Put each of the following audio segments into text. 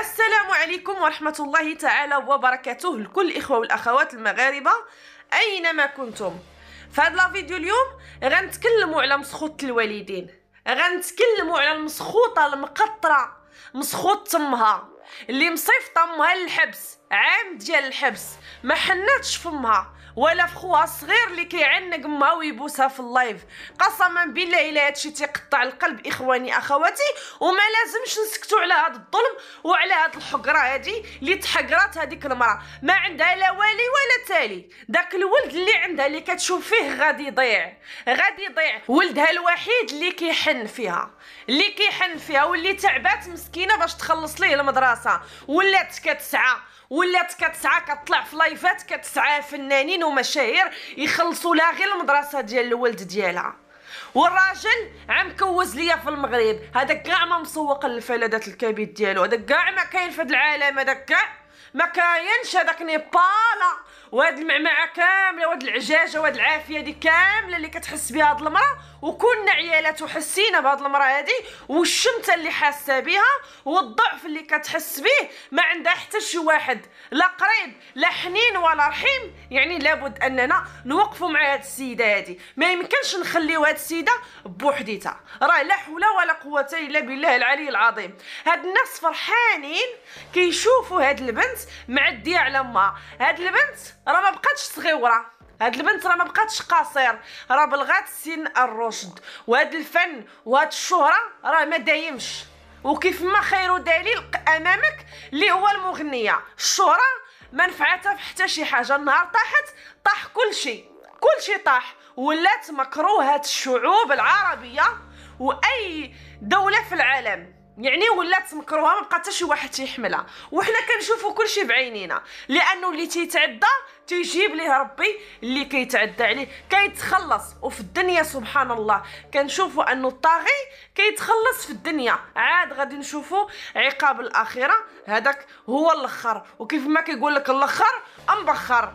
السلام عليكم ورحمة الله تعالى وبركاته لكل الإخوة والأخوات المغاربة أينما كنتم في هذا الفيديو اليوم غنتكلموا على مسخوط الوالدين غنتكلموا على المسخوطة المقطرة مسخوط تمها اللي مصيفطة امها للحبس عام ديال الحبس ما حناتش فمها ولا في خوها الصغير اللي كيعنق ما ويبوسها في اللايف قسما بالله الا هادشي تيقطع القلب اخواني اخواتي وما لازمش نسكتوا على هذا الظلم وعلى هاد الحقره هادي اللي تحقرات هذيك المراه ما عندها لا والي ولا تالي داك الولد اللي عندها اللي كتشوف فيه غادي يضيع غادي يضيع ولدها الوحيد اللي كيحن فيها اللي كيحن فيها واللي تعبات مسكينه باش تخلص ليه المدرسه ولات كتسعى ولات كتسعى كطلع في لايفات كتسعى فنانين ومشاهير يخلصوا لها غير المدرسه ديال الولد ديالها والراجل عم كوز ليا في المغرب هذاك كاع ما مسوق للفلذات الكبد ديالو هذاك كاع ما كاين في هذا العالم هذاك كاع ما كاينش هذاك نيبالا وهاد المعمعه كامله وهاد العجاجه وهاد العافيه دي كامله اللي كتحس بها هاد المراه وكنا عيالات وحسينا بهاد المراه هادي والشمته اللي حاسه بها والضعف اللي كتحس به ما عندها حتى شي واحد لا قريب لا حنين ولا رحيم يعني لابد اننا نوقفوا مع هاد السيده هادي ما يمكنش نخليو هاد السيده بوحديتها راه لا حول ولا قوه الا بالله العلي العظيم هاد الناس فرحانين كيشوفوا هاد البنت معديه على امها هاد البنت راه ما بقاتش صغيوره هاد البنت راه ما بقاتش قصير راه بلغات سن الرشد وهاد الفن وهاد الشهره راه ما دايمش وكيف ما خير دليل امامك اللي هو المغنيه الشهره ما نفعتها في حتى شي حاجه النهار طاحت طاح كل شيء كل شيء طاح ولات مكروهه الشعوب العربيه واي دوله في العالم يعني ولات مكروهه ما بقى حتى شي واحد تيحملها وحنا كنشوفوا كلشي بعينينا لانه اللي تيتعدى تيجيب ليه ربي اللي كيتعدى عليه كيتخلص وفي الدنيا سبحان الله كنشوفوا انه الطاغي كيتخلص في الدنيا عاد غادي نشوفوا عقاب الاخره هذاك هو الاخر وكيف ما كيقول لك الاخر امبخر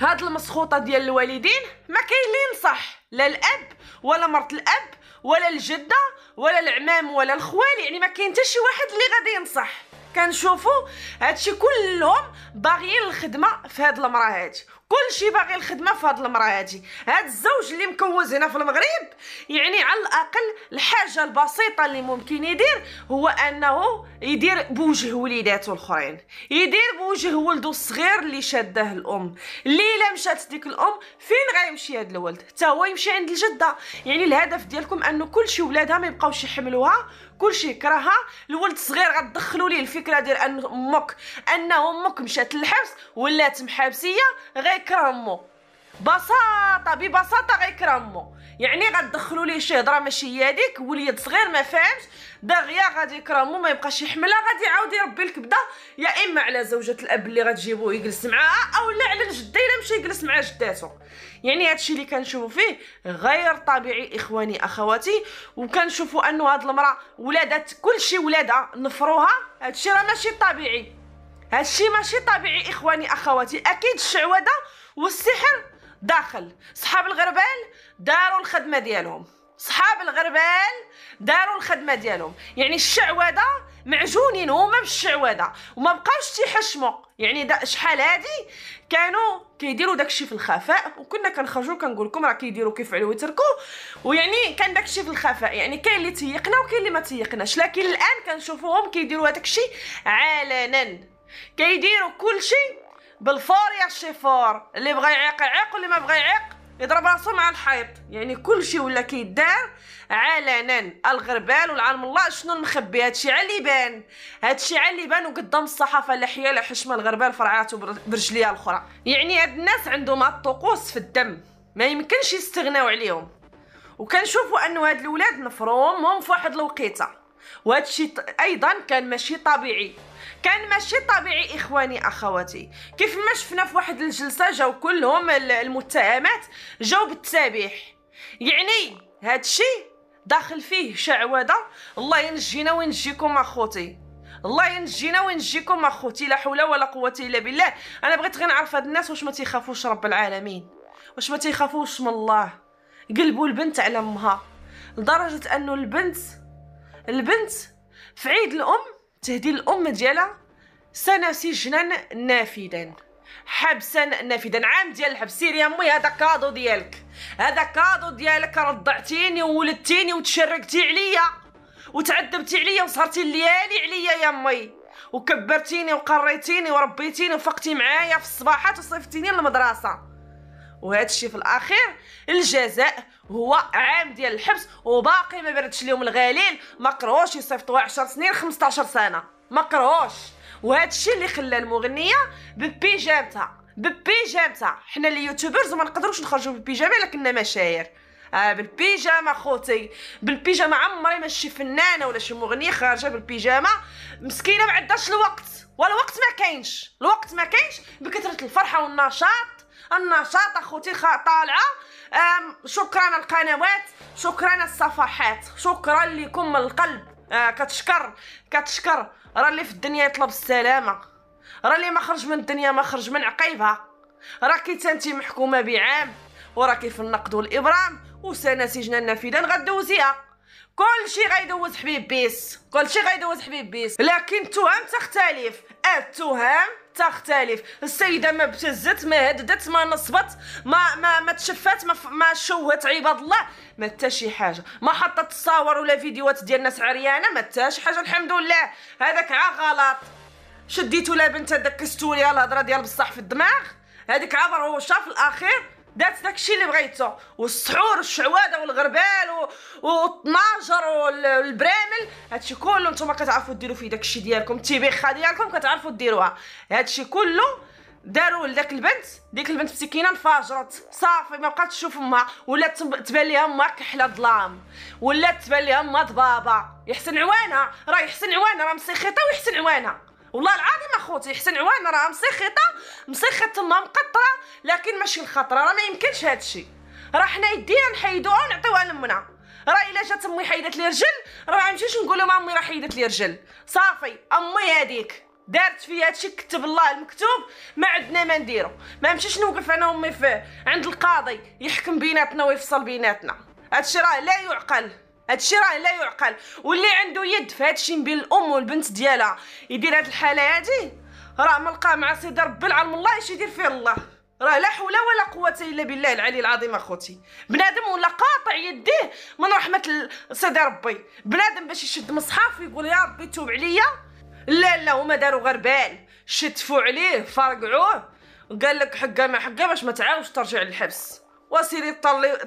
هاد المسخوطه ديال الوالدين ما كاين ينصح لا الاب ولا مرت الاب ولا الجده ولا العمام ولا الخوال يعني ما كاين حتى شي واحد اللي غادي ينصح كنشوفوا هادشي كلهم باغيين الخدمه في هاد المراه هادي كلشي باغي الخدمه في هاد المراه هادي هاد الزوج اللي مكوز هنا في المغرب يعني على الاقل الحاجه البسيطه اللي ممكن يدير هو انه يدير بوجه وليداتو الاخرين يدير بوجه ولدو الصغير اللي شاده الام اللي الا مشات ديك الام فين غيمشي هاد الولد حتى هو يمشي عند الجده يعني الهدف ديالكم انه كلشي ولادها ما يبقاوش يحملوها كلشي يكرهها الولد الصغير غتدخلوا ليه الفكره ديال ان امك انه امك مشات للحبس ولات محابسيه غيكره امه بساطه ببساطه غيكره امو يعني غتدخلوا ليه شي هضره ماشي هي هذيك وليد صغير ما فاهمش داغيه غادي يكره امو ما يبقاش يحملها غادي يعاود يربي الكبده يا اما على زوجة الاب اللي غتجيبوه يجلس معاها اولا على الجده الا مشى يجلس مع جداتو يعني هادشي اللي كنشوفو فيه غير طبيعي اخواني اخواتي وكنشوفوا انه هاد المراه ولادات كلشي ولادها نفروها هادشي راه ماشي طبيعي هادشي ماشي طبيعي اخواني اخواتي اكيد الشعوذه والسحر داخل صحاب الغربال داروا الخدمه ديالهم صحاب الغربال داروا الخدمه ديالهم يعني الشعوذه معجونين هما بالشعوذه وما بقاوش تيحشموا يعني شحال هادي كانوا كيديروا داكشي في الخفاء وكنا كنخرجوا كنقول لكم راه كيديروا كيفعلوا ويتركوا ويعني كان داكشي في الخفاء يعني كاين اللي تيقنا وكاين اللي ما تيقناش لكن الان كنشوفوهم كيديروا هذاك الشيء علنا كيديروا كلشي بالفور يا الشيفور اللي بغى يعيق يعيق واللي ما بغى يعيق يضرب راسو مع الحيط يعني كل شيء ولا كيدار علنا الغربال والعالم الله شنو المخبي هادشي على بان هادشي على بان وقدام الصحافه لحية حياله حشمه الغربال فرعاتو برجليها الاخرى يعني هاد الناس عندهم هاد الطقوس في الدم ما يمكنش يستغناو عليهم وكنشوفوا انه هاد الولاد مفرومهم في واحد الوقيته وهادشي ايضا كان ماشي طبيعي كان ماشي طبيعي اخواني اخواتي كيف ما شفنا في واحد الجلسه جاو كلهم المتهمات جاو بالتسابيح يعني هادشي داخل فيه شعوذه الله ينجينا وينجيكم اخوتي الله ينجينا وينجيكم اخوتي لا حول ولا قوه الا بالله انا بغيت غير نعرف هاد الناس واش ما تيخافوش رب العالمين واش ما تيخافوش من الله قلبوا البنت على امها لدرجه انه البنت البنت في عيد الام تهدي الام ديالها سنه سجنا نافذا حبسا نافذا عام ديال الحبس سيري يا امي هذا كادو ديالك هذا كادو ديالك رضعتيني وولدتيني وتشركتي عليا وتعذبتي عليا وسهرتي الليالي عليا يا امي وكبرتيني وقريتيني وربيتيني وفقتي معايا في الصباحات وصيفتيني للمدرسه وهذا الشيء في الاخير الجزاء هو عام ديال الحبس وباقي ما بردش لهم الغليل ما قروش يصيفطوا 10 سنين 15 سنه ما قروش وهذا الشيء اللي خلى المغنيه ببيجامتها ببيجامتها حنا اليوتيوبرز ما نقدروش نخرجوا بالبيجامه الا كنا مشاهير آه بالبيجامه خوتي بالبيجامه عمري ما شي فنانه ولا شي مغنيه خارجه بالبيجامه مسكينه ما عندهاش الوقت والوقت ما كاينش الوقت ما كاينش بكثره الفرحه والنشاط النشاط اخوتي طالعه شكرا القنوات شكرا الصفحات شكرا لكم من القلب آه كتشكر كتشكر راه اللي في الدنيا يطلب السلامه راه اللي ما خرج من الدنيا ما خرج من عقيبها راكي تانتي محكومه بعام وراكي في النقد والابرام وسنه سجنا نافذا غدوزيها كلشي غيدوز حبيب بيس كلشي غيدوز حبيب بيس لكن التهم تختلف التهم تختلف السيده ما ابتزت ما هددت ما نصبت ما ما ما تشفت ما, ما شوهت عباد الله ما حتى شي حاجه ما حطت تصاور ولا فيديوهات ديال ناس عريانه ما حتى شي حاجه الحمد لله هذاك عا غلط شديتو لا بنت هذاك الستوري الهضره ديال بصح في الدماغ هذيك عا هو شاف الاخير دات داكشي اللي بغيته والسحور والشعواده والغربال والطناجر والبرامل هادشي كله نتوما كتعرفوا ديروا فيه داكشي ديالكم التبيخه ديالكم كتعرفوا ديروها هادشي كله داروا لذاك البنت ديك البنت مسكينه انفجرت صافي ما بقاتش تشوف امها ولات تبان ليها امها كحله ظلام ولات تبان ليها امها ضبابه يحسن عوانه راه يحسن عوانه راه مسيخيطه ويحسن عوانه والله العظيم اخوتي حسن عوان راه مسخطه مسخط تما مقطره لكن ماشي الخطره راه ما يمكنش هادشي راه حنا يدينا نحيدوها ونعطيوها لمنا راه الا جات امي حيدت لي رجل راه ما نمشيش نقول لهم امي راه حيدت لي رجل صافي امي هذيك دارت في هادشي كتب الله المكتوب ما عندنا ما نديرو ما نمشيش نوقف انا وامي في عند القاضي يحكم بيناتنا ويفصل بيناتنا هادشي راه لا يعقل هادشي راه لا يعقل واللي عنده يد في هادشي بين الام والبنت ديالها يدير هاد الحاله هادي راه ملقاه مع سيدي ربي العالم الله اش يدير فيه الله راه لا حول ولا قوه الا بالله العلي العظيم اخوتي بنادم ولا قاطع يديه من رحمه سيدي ربي بنادم باش يشد مصحف ويقول يا ربي توب عليا لا لا هما داروا غير بال شتفوا عليه فرقعوه قال لك حقه ما حقه باش ما تعاودش ترجع للحبس وسيري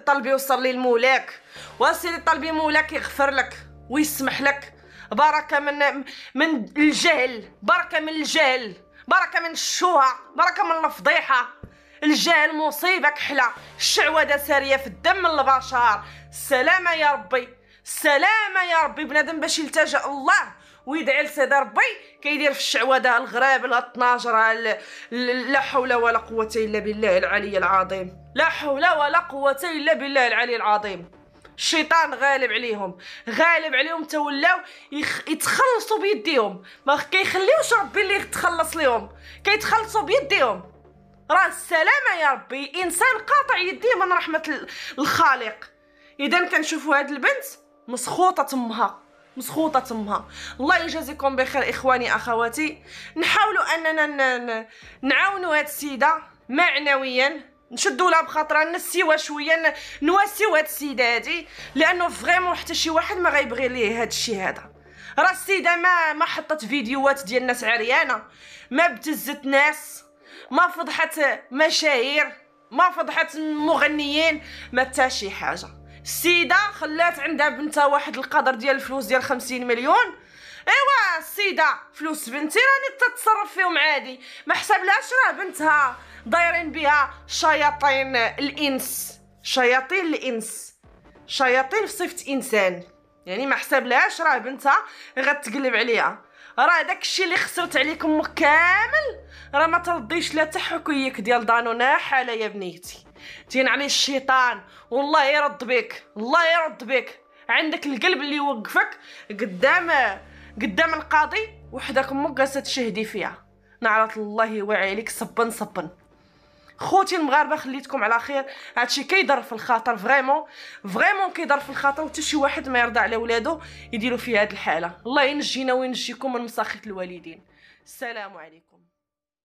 طلبي وصلي لمولاك وسيري طلبي مولاك يغفر لك ويسمح لك بركه من من الجهل بركه من الجهل بركه من الشوهه بركه من الفضيحه الجهل مصيبه كحله الشعوذه ساريه في الدم البشر سلامه يا ربي سلامه يا ربي بنادم باش يلتجأ الله ويدعي لسيدي ربي كيدير في الشعوذه الغراب لا الطناجر لا حول ولا قوه الا بالله العلي العظيم لا حول ولا قوه الا بالله العلي العظيم الشيطان غالب عليهم غالب عليهم تولاو يخ... يتخلصوا بيديهم ما كيخليوش ربي اللي يتخلص ليهم كيتخلصوا بيديهم راه السلامه يا ربي انسان قاطع يديه من رحمه الخالق اذا كنشوفوا هاد البنت مسخوطه تمها مسخوطه تمها الله يجازيكم بخير اخواني اخواتي نحاول اننا نعاونوا هاد السيده معنويا نشدوا لها بخاطرها نسيوها شويه نواسيو هاد السيده هادي لانه فريمون حتى شي واحد ما غيبغي ليه هاد الشيء هذا راه السيده ما ما حطت فيديوهات ديال ناس عريانه ما ابتزت ناس ما فضحت مشاهير ما فضحت مغنيين ما حتى شي حاجه السيده خلات عندها بنتها واحد القدر ديال الفلوس ديال 50 مليون ايوا السيده فلوس بنتي راني تتصرف فيهم عادي ما حسبلهاش راه بنتها دايرين بها شياطين الانس شياطين الانس شياطين في صفه انسان يعني ما حسبلهاش راه بنتها غتقلب عليها راه داك الشيء اللي خسرت عليك كامل راه ما ترضيش لا تحكيك ديال دانونا حاله يا بنيتي تين عليه الشيطان والله يرد بك الله يرد بك عندك القلب اللي يوقفك قدام قدام القاضي وحدك امك جالسه تشهدي فيها نعرف الله يوعي عليك صبا صبا خوتي المغاربه خليتكم على خير هادشي كيضر في الخاطر فريمون فريمون كيضر في الخاطر وحتى شي واحد ما يرضى على ولادو يديروا في هاد الحاله الله ينجينا وينجيكم من مساخط الوالدين السلام عليكم